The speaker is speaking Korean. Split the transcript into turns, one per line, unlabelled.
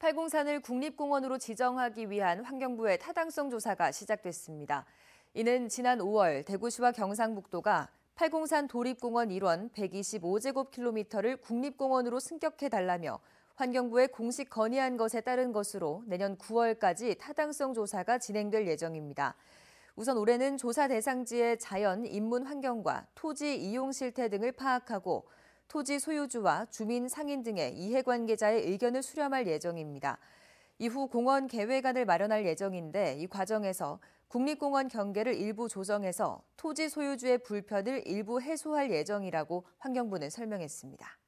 팔공산을 국립공원으로 지정하기 위한 환경부의 타당성 조사가 시작됐습니다. 이는 지난 5월 대구시와 경상북도가 팔공산 도립공원 일원 125제곱킬로미터를 국립공원으로 승격해달라며 환경부에 공식 건의한 것에 따른 것으로 내년 9월까지 타당성 조사가 진행될 예정입니다. 우선 올해는 조사 대상지의 자연, 인문 환경과 토지 이용 실태 등을 파악하고 토지 소유주와 주민 상인 등의 이해관계자의 의견을 수렴할 예정입니다. 이후 공원 계획안을 마련할 예정인데 이 과정에서 국립공원 경계를 일부 조정해서 토지 소유주의 불편을 일부 해소할 예정이라고 환경부는 설명했습니다.